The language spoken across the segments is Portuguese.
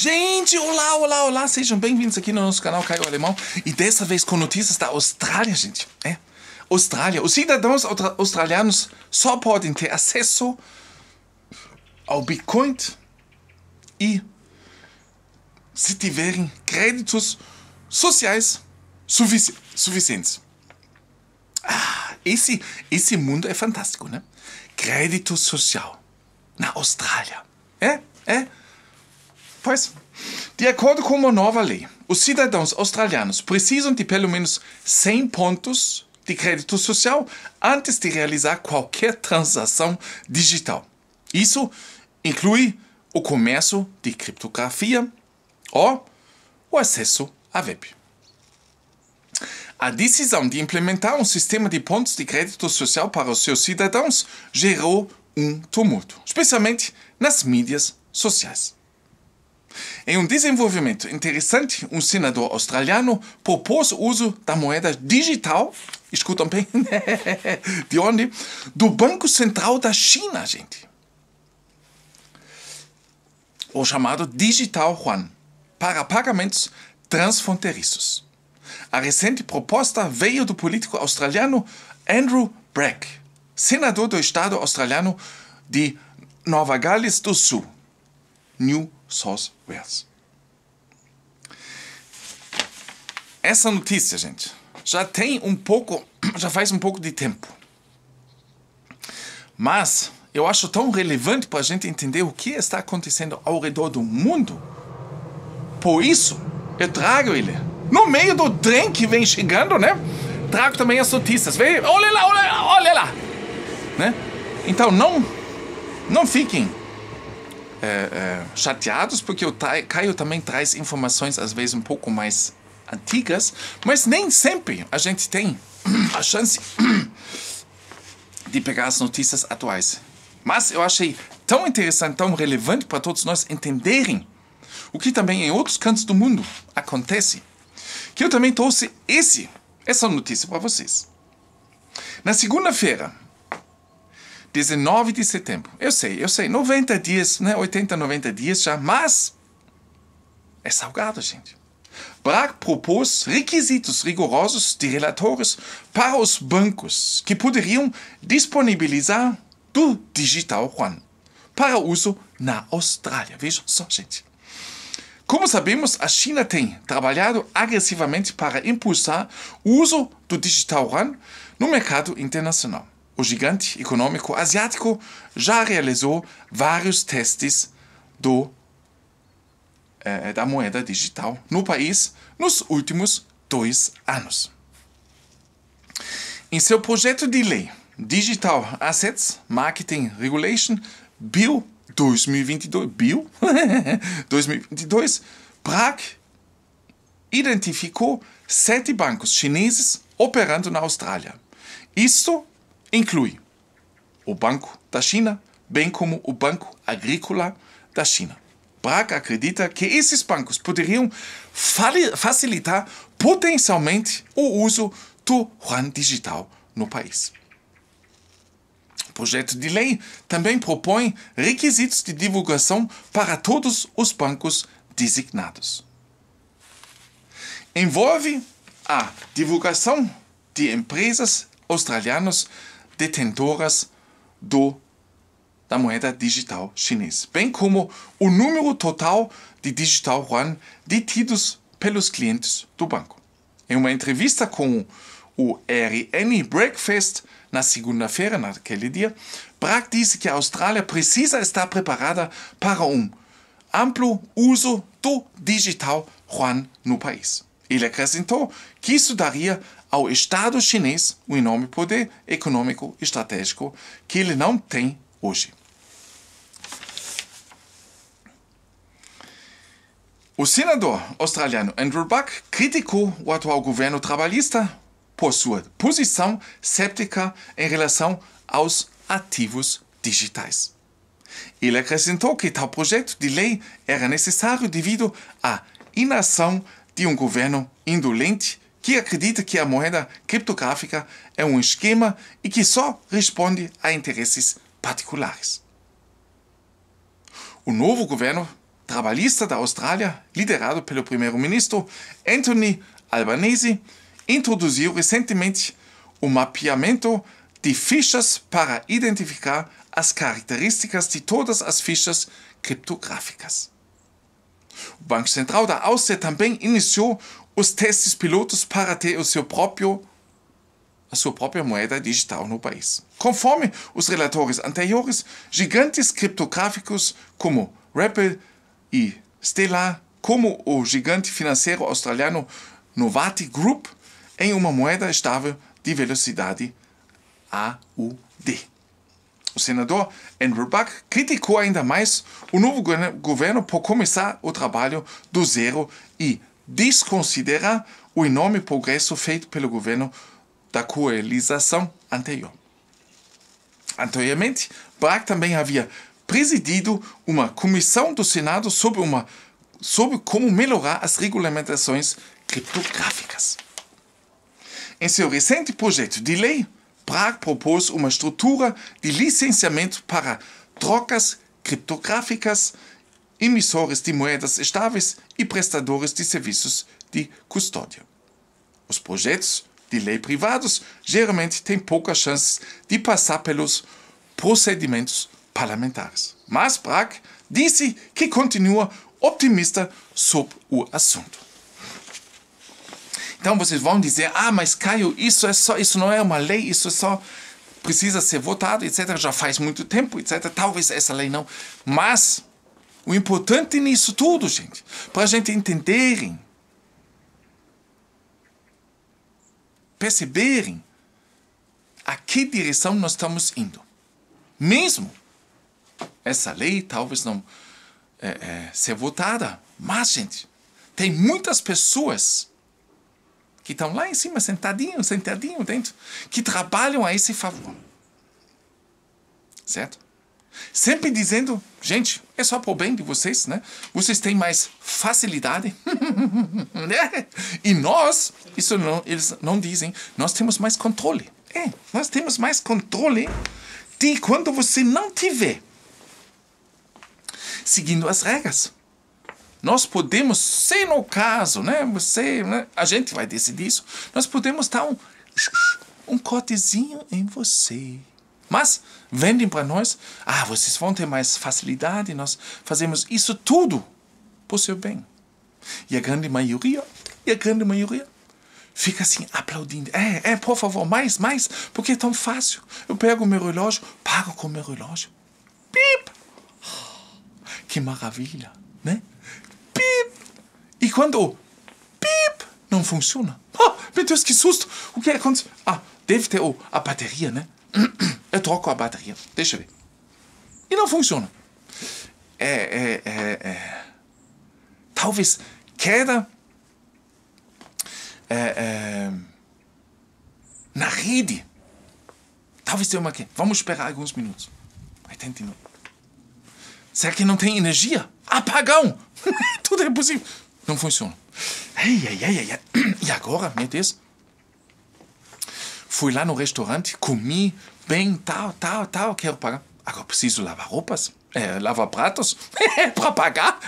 Gente, olá, olá, olá, sejam bem-vindos aqui no nosso canal Caio Alemão e dessa vez com notícias da Austrália, gente. É, Austrália. Os cidadãos australianos só podem ter acesso ao Bitcoin e se tiverem créditos sociais sufici suficientes. Ah, esse, esse mundo é fantástico, né? Crédito social na Austrália. É, é. Pois, de acordo com uma nova lei, os cidadãos australianos precisam de pelo menos 100 pontos de crédito social antes de realizar qualquer transação digital. Isso inclui o comércio de criptografia ou o acesso à web. A decisão de implementar um sistema de pontos de crédito social para os seus cidadãos gerou um tumulto, especialmente nas mídias sociais. Em um desenvolvimento interessante, um senador australiano propôs o uso da moeda digital, escutam bem, de onde? Do Banco Central da China, gente. O chamado Digital Yuan, para pagamentos transfronteiriços. A recente proposta veio do político australiano Andrew Bragg, senador do estado australiano de Nova Gales do Sul, New sós-versos. Essa notícia, gente, já tem um pouco, já faz um pouco de tempo. Mas eu acho tão relevante para a gente entender o que está acontecendo ao redor do mundo. Por isso, eu trago ele. No meio do trem que vem chegando, né? Trago também as notícias. Vê, olha lá, olha lá, olha lá. Né? Então não, não fiquem é, é, chateados, porque o Caio também traz informações, às vezes, um pouco mais antigas, mas nem sempre a gente tem a chance de pegar as notícias atuais. Mas eu achei tão interessante, tão relevante para todos nós entenderem o que também em outros cantos do mundo acontece, que eu também trouxe esse, essa notícia para vocês. Na segunda-feira, 19 de setembro. Eu sei, eu sei. 90 dias, né? 80, 90 dias já, mas é salgado, gente. Braque propôs requisitos rigorosos de relatórios para os bancos que poderiam disponibilizar do Digital One para uso na Austrália. Vejam só, gente. Como sabemos, a China tem trabalhado agressivamente para impulsar o uso do Digital One no mercado internacional o gigante econômico asiático já realizou vários testes do, eh, da moeda digital no país nos últimos dois anos. Em seu projeto de lei Digital Assets Marketing Regulation Bill 2022, Bill 2022, Braque identificou sete bancos chineses operando na Austrália. Isto inclui o Banco da China, bem como o Banco Agrícola da China. Braga acredita que esses bancos poderiam facilitar potencialmente o uso do Yuan digital no país. O projeto de lei também propõe requisitos de divulgação para todos os bancos designados. Envolve a divulgação de empresas australianas detentoras do, da moeda digital chinês, bem como o número total de digital yuan detidos pelos clientes do banco. Em uma entrevista com o RN Breakfast na segunda-feira, naquele dia, Bragg disse que a Austrália precisa estar preparada para um amplo uso do digital yuan no país. Ele acrescentou que isso daria ao Estado chinês o enorme poder econômico estratégico que ele não tem hoje. O senador australiano Andrew Buck criticou o atual governo trabalhista por sua posição séptica em relação aos ativos digitais. Ele acrescentou que tal projeto de lei era necessário devido à inação de um governo indolente que acredita que a moeda criptográfica é um esquema e que só responde a interesses particulares. O novo governo trabalhista da Austrália, liderado pelo primeiro-ministro Anthony Albanese, introduziu recentemente o mapeamento de fichas para identificar as características de todas as fichas criptográficas. O Banco Central da Áustria também iniciou os testes pilotos para ter o seu próprio a sua própria moeda digital no país. Conforme os relatores anteriores, gigantes criptográficos como Ripple e Stellar, como o gigante financeiro australiano Novati Group, em uma moeda estável de velocidade AUD. O senador Andrew Buck criticou ainda mais o novo governo por começar o trabalho do zero e desconsidera o enorme progresso feito pelo governo da coalização anterior. Anteriormente, Braque também havia presidido uma comissão do Senado sobre, uma, sobre como melhorar as regulamentações criptográficas. Em seu recente projeto de lei, Braque propôs uma estrutura de licenciamento para trocas criptográficas emissores de moedas estáveis e prestadores de serviços de custódia. Os projetos de lei privados geralmente têm poucas chances de passar pelos procedimentos parlamentares. Mas Brack disse que continua otimista sobre o assunto. Então vocês vão dizer: "Ah, mas Caio, isso é só, isso não é uma lei, isso é só precisa ser votado, etc. Já faz muito tempo, etc. Talvez essa lei não, mas o importante nisso tudo, gente, para a gente entenderem, perceberem a que direção nós estamos indo. Mesmo essa lei talvez não é, é, ser votada, mas, gente, tem muitas pessoas que estão lá em cima, sentadinho, sentadinho dentro, que trabalham a esse favor. Certo? Sempre dizendo, gente, é só por bem de vocês, né? Vocês têm mais facilidade. né? e nós, isso não, eles não dizem, nós temos mais controle. É, nós temos mais controle de quando você não tiver seguindo as regras. Nós podemos, se no caso, né, você, né, a gente vai decidir isso, nós podemos dar um, um cortezinho em você. Mas vendem para nós, ah, vocês vão ter mais facilidade, nós fazemos isso tudo o seu bem. E a grande maioria, e a grande maioria fica assim aplaudindo. É, é, por favor, mais, mais, porque é tão fácil. Eu pego o meu relógio, pago com o meu relógio. Pip! Que maravilha, né? Pip! E quando o pip não funciona, oh, meu Deus, que susto! O que aconteceu? Ah, deve ter oh, a bateria, né? eu troco a bateria. Deixa eu ver. E não funciona. É, é, é, é. Talvez queda é, é. na rede. Talvez tenha uma queda. Vamos esperar alguns minutos. Aí de novo. Será que não tem energia? Apagão! Tudo é possível. Não funciona. Ai, ai, ai, ai. E agora, meu Deus? Fui lá no restaurante, comi, bem, tal, tal, tal, quero pagar. Agora preciso lavar roupas, é, lavar pratos, é, para pagar.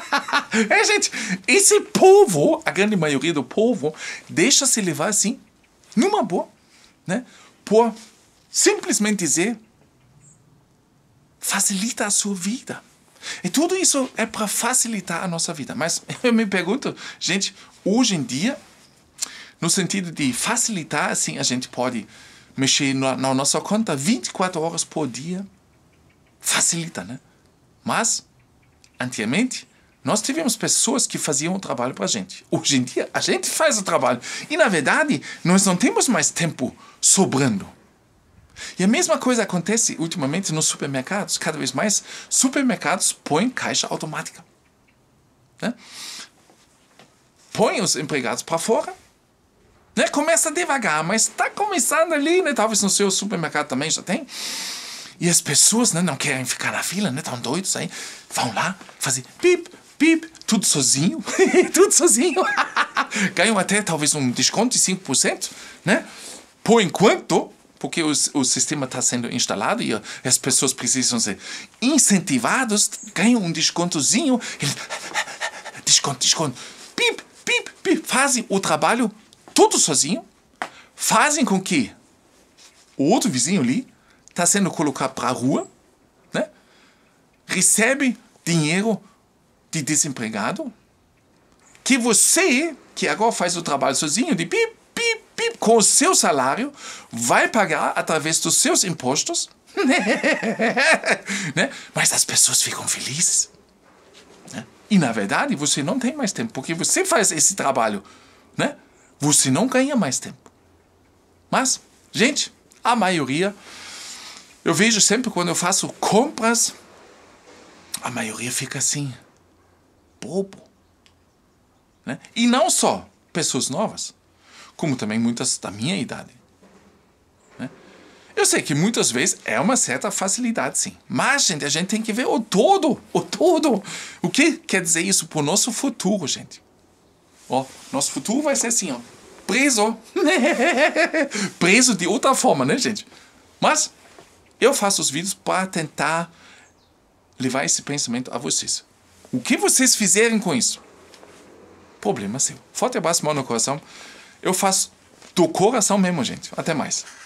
é, gente, esse povo, a grande maioria do povo, deixa-se levar assim, numa boa, né? Por simplesmente dizer, facilita a sua vida. E tudo isso é para facilitar a nossa vida. Mas eu me pergunto, gente, hoje em dia, no sentido de facilitar, assim, a gente pode mexer na, na nossa conta 24 horas por dia, facilita, né? Mas, antigamente, nós tivemos pessoas que faziam o trabalho para a gente. Hoje em dia, a gente faz o trabalho. E, na verdade, nós não temos mais tempo sobrando. E a mesma coisa acontece ultimamente nos supermercados. Cada vez mais, supermercados põem caixa automática. Né? Põem os empregados para fora né? Começa devagar, mas está começando ali, né? Talvez no seu supermercado também já tem. E as pessoas né, não querem ficar na fila, né? Estão doidos aí. Vão lá fazer pip, pip, tudo sozinho. tudo sozinho. Ganham até talvez um desconto de 5%, né? Por enquanto, porque o, o sistema está sendo instalado e as pessoas precisam ser incentivadas, ganham um descontozinho. desconto, desconto. Pip, pip, pip. Fazem o trabalho tudo sozinho, fazem com que o outro vizinho ali está sendo colocado para a rua, né? recebe dinheiro de desempregado, que você, que agora faz o trabalho sozinho, de pip, pip, pip, com o seu salário, vai pagar através dos seus impostos, né? né? mas as pessoas ficam felizes. Né? E na verdade você não tem mais tempo, porque você faz esse trabalho, né? você não ganha mais tempo. Mas, gente, a maioria, eu vejo sempre quando eu faço compras, a maioria fica assim, bobo. Né? E não só pessoas novas, como também muitas da minha idade. Né? Eu sei que muitas vezes é uma certa facilidade, sim. Mas, gente, a gente tem que ver o todo, o todo. O que quer dizer isso para o nosso futuro, gente? Ó, nosso futuro vai ser assim, ó. Preso. preso de outra forma, né, gente? Mas eu faço os vídeos para tentar levar esse pensamento a vocês. O que vocês fizerem com isso? Problema seu. Forte abraço, mão no coração. Eu faço do coração mesmo, gente. Até mais.